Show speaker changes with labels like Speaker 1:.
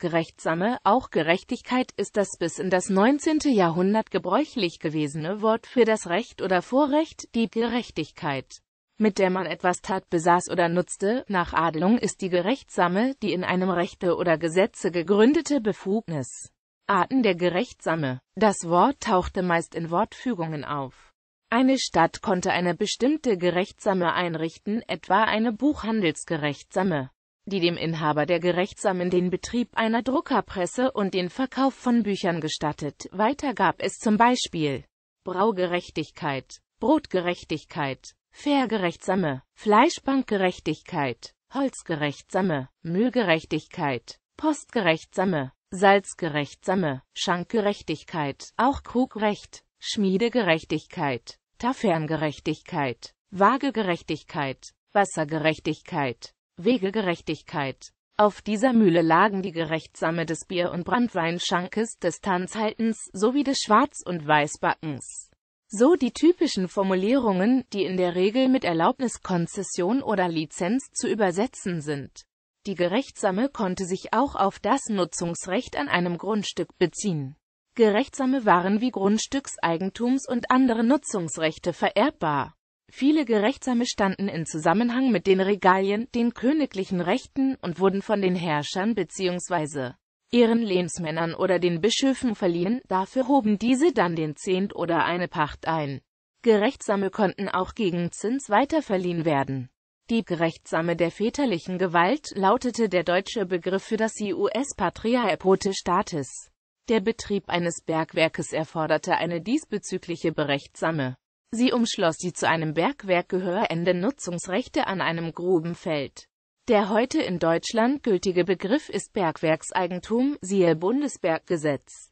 Speaker 1: Gerechtsame, auch Gerechtigkeit ist das bis in das 19. Jahrhundert gebräuchlich gewesene Wort für das Recht oder Vorrecht, die Gerechtigkeit, mit der man etwas tat, besaß oder nutzte. Nach Adelung ist die Gerechtsame die in einem Rechte oder Gesetze gegründete Befugnis. Arten der Gerechtsame. Das Wort tauchte meist in Wortfügungen auf. Eine Stadt konnte eine bestimmte Gerechtsame einrichten, etwa eine Buchhandelsgerechtsame die dem Inhaber der gerechtsam den Betrieb einer Druckerpresse und den Verkauf von Büchern gestattet. Weiter gab es zum Beispiel Braugerechtigkeit, Brotgerechtigkeit, Fairgerechtsame, Fleischbankgerechtigkeit, Holzgerechtsame, Müllgerechtigkeit, Postgerechtsame, Salzgerechtsame, Schankgerechtigkeit, auch Krugrecht, Schmiedegerechtigkeit, Taferngerechtigkeit, Waagegerechtigkeit, Wassergerechtigkeit, Wege Gerechtigkeit. Auf dieser Mühle lagen die Gerechtsame des Bier- und Brandweinschankes, des Tanzhaltens sowie des Schwarz- und Weißbackens. So die typischen Formulierungen, die in der Regel mit Erlaubnis, Konzession oder Lizenz zu übersetzen sind. Die Gerechtsame konnte sich auch auf das Nutzungsrecht an einem Grundstück beziehen. Gerechtsame waren wie Grundstückseigentums- und andere Nutzungsrechte vererbbar. Viele Gerechtsame standen in Zusammenhang mit den Regalien, den königlichen Rechten und wurden von den Herrschern bzw. ihren Lehnsmännern oder den Bischöfen verliehen, dafür hoben diese dann den Zehnt oder eine Pacht ein. Gerechtsame konnten auch gegen Zins weiterverliehen werden. Die Gerechtsame der väterlichen Gewalt lautete der deutsche Begriff für das US Patria Epote Der Betrieb eines Bergwerkes erforderte eine diesbezügliche Berechtsame. Sie umschloss die zu einem Bergwerk gehörenden Nutzungsrechte an einem Grubenfeld. Der heute in Deutschland gültige Begriff ist Bergwerkseigentum, siehe Bundesberggesetz.